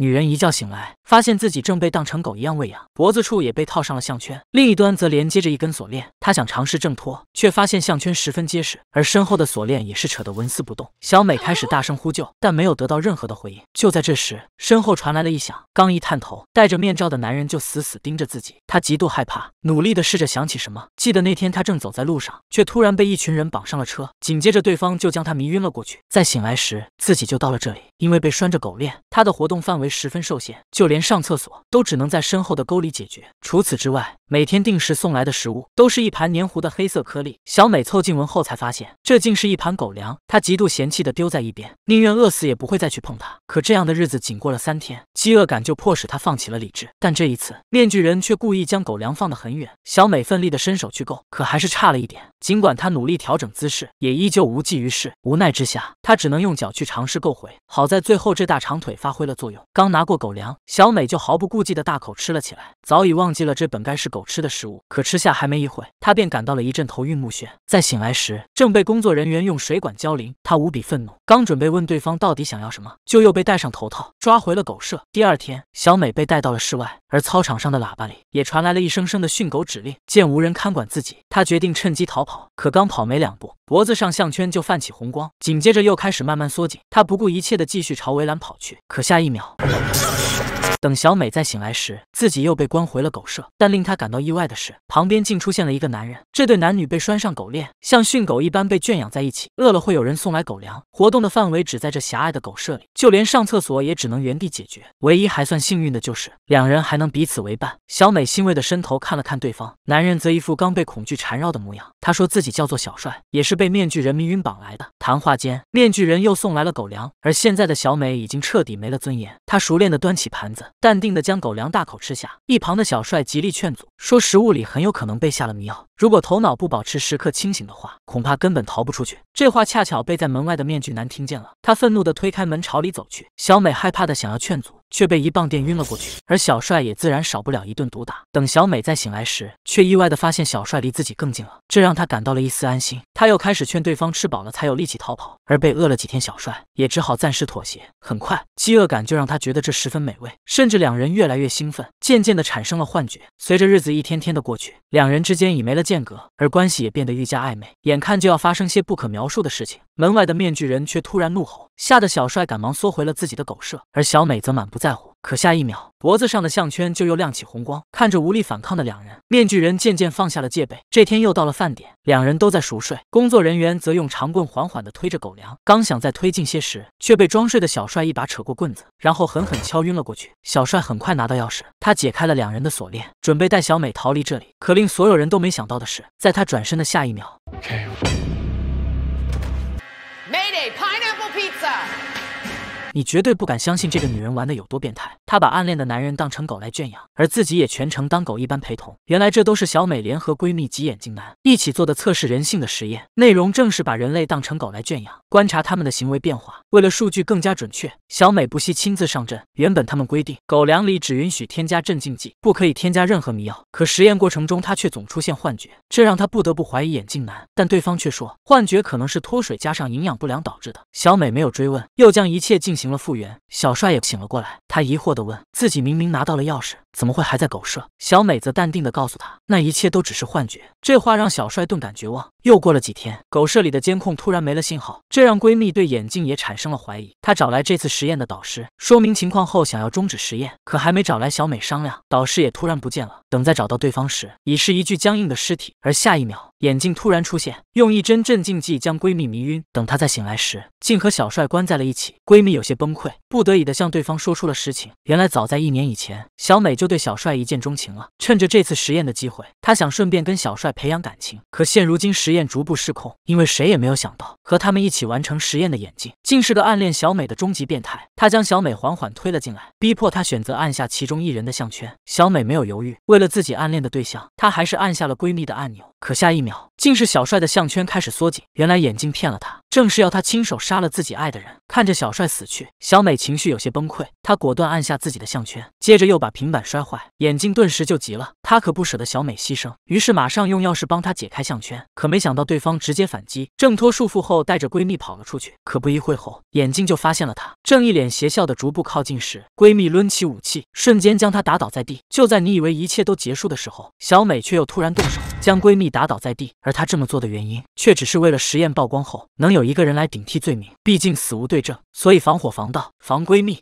女人一觉醒来，发现自己正被当成狗一样喂养，脖子处也被套上了项圈，另一端则连接着一根锁链。她想尝试挣脱，却发现项圈十分结实，而身后的锁链也是扯得纹丝不动。小美开始大声呼救，但没有得到任何的回应。就在这时，身后传来了异响，刚一探头，戴着面罩的男人就死死盯着自己。她极度害怕，努力的试着想起什么，记得那天她正走在路上，却突然被一群人绑上了车，紧接着对方就将她迷晕了过去。在醒来时，自己就到了这里，因为被拴着狗链，她的活动范围。十分受限，就连上厕所都只能在身后的沟里解决。除此之外，每天定时送来的食物都是一盘黏糊的黑色颗粒，小美凑近闻后才发现，这竟是一盘狗粮。她极度嫌弃的丢在一边，宁愿饿死也不会再去碰它。可这样的日子仅过了三天，饥饿感就迫使她放弃了理智。但这一次，面具人却故意将狗粮放得很远。小美奋力的伸手去够，可还是差了一点。尽管她努力调整姿势，也依旧无济于事。无奈之下，她只能用脚去尝试够回。好在最后这大长腿发挥了作用，刚拿过狗粮，小美就毫不顾忌的大口吃了起来，早已忘记了这本该是狗。狗吃的食物，可吃下还没一会，他便感到了一阵头晕目眩。在醒来时，正被工作人员用水管浇淋，他无比愤怒，刚准备问对方到底想要什么，就又被戴上头套，抓回了狗舍。第二天，小美被带到了室外，而操场上的喇叭里也传来了一声声的训狗指令。见无人看管自己，他决定趁机逃跑。可刚跑没两步，脖子上项圈就泛起红光，紧接着又开始慢慢缩紧。他不顾一切的继续朝围栏跑去，可下一秒。等小美再醒来时，自己又被关回了狗舍。但令她感到意外的是，旁边竟出现了一个男人。这对男女被拴上狗链，像训狗一般被圈养在一起。饿了会有人送来狗粮，活动的范围只在这狭隘的狗舍里，就连上厕所也只能原地解决。唯一还算幸运的就是两人还能彼此为伴。小美欣慰的伸头看了看对方，男人则一副刚被恐惧缠绕的模样。他说自己叫做小帅，也是被面具人迷晕绑来的。谈话间，面具人又送来了狗粮。而现在的小美已经彻底没了尊严，她熟练的端起盘子。淡定的将狗粮大口吃下，一旁的小帅极力劝阻，说食物里很有可能被下了迷药，如果头脑不保持时刻清醒的话，恐怕根本逃不出去。这话恰巧被在门外的面具男听见了，他愤怒的推开门朝里走去，小美害怕的想要劝阻。却被一棒电晕了过去，而小帅也自然少不了一顿毒打。等小美再醒来时，却意外的发现小帅离自己更近了，这让她感到了一丝安心。她又开始劝对方吃饱了才有力气逃跑，而被饿了几天，小帅也只好暂时妥协。很快，饥饿感就让他觉得这十分美味，甚至两人越来越兴奋，渐渐的产生了幻觉。随着日子一天天的过去，两人之间已没了间隔，而关系也变得愈加暧昧。眼看就要发生些不可描述的事情，门外的面具人却突然怒吼，吓得小帅赶忙缩回了自己的狗舍，而小美则满不。在乎，可下一秒脖子上的项圈就又亮起红光，看着无力反抗的两人，面具人渐渐放下了戒备。这天又到了饭点，两人都在熟睡，工作人员则用长棍缓缓的推着狗粮，刚想再推进些时，却被装睡的小帅一把扯过棍子，然后狠狠敲晕了过去。小帅很快拿到钥匙，他解开了两人的锁链，准备带小美逃离这里。可令所有人都没想到的是，在他转身的下一秒。Mayday Okay. Pineapple Pizza 你绝对不敢相信这个女人玩的有多变态，她把暗恋的男人当成狗来圈养，而自己也全程当狗一般陪同。原来这都是小美联合闺蜜及眼镜男一起做的测试人性的实验，内容正是把人类当成狗来圈养，观察他们的行为变化。为了数据更加准确，小美不惜亲自上阵。原本他们规定狗粮里只允许添加镇静剂，不可以添加任何迷药。可实验过程中，她却总出现幻觉，这让她不得不怀疑眼镜男。但对方却说，幻觉可能是脱水加上营养不良导致的。小美没有追问，又将一切进行。了复原，小帅也醒了过来。他疑惑的问自己：“明明拿到了钥匙，怎么会还在狗舍？”小美则淡定的告诉他：“那一切都只是幻觉。”这话让小帅顿感绝望。又过了几天，狗舍里的监控突然没了信号，这让闺蜜对眼镜也产生了怀疑。她找来这次实验的导师，说明情况后，想要终止实验，可还没找来小美商量，导师也突然不见了。等再找到对方时，已是一具僵硬的尸体。而下一秒，眼镜突然出现，用一针镇静剂将闺蜜迷晕。等她再醒来时，竟和小帅关在了一起。闺蜜有些崩溃，不得已的向对方说出了实情。原来早在一年以前，小美就对小帅一见钟情了。趁着这次实验的机会，她想顺便跟小帅培养感情。可现如今时，实验逐步失控，因为谁也没有想到，和他们一起完成实验的眼睛，竟是个暗恋小美的终极变态。他将小美缓缓推了进来，逼迫她选择按下其中一人的项圈。小美没有犹豫，为了自己暗恋的对象，她还是按下了闺蜜的按钮。可下一秒，竟是小帅的项圈开始缩紧。原来眼镜骗了他，正是要他亲手杀了自己爱的人。看着小帅死去，小美情绪有些崩溃，她果断按下自己的项圈，接着又把平板摔坏。眼镜顿时就急了，他可不舍得小美牺牲，于是马上用钥匙帮她解开项圈。可没想到对方直接反击，挣脱束缚后带着闺蜜跑了出去。可不一会后，眼镜就发现了他，正一脸邪笑的逐步靠近时，闺蜜抡起武器，瞬间将他打倒在地。就在你以为一切都结束的时候，小美却又突然动手。将闺蜜打倒在地，而她这么做的原因，却只是为了实验曝光后能有一个人来顶替罪名。毕竟死无对证，所以防火防盗防闺蜜。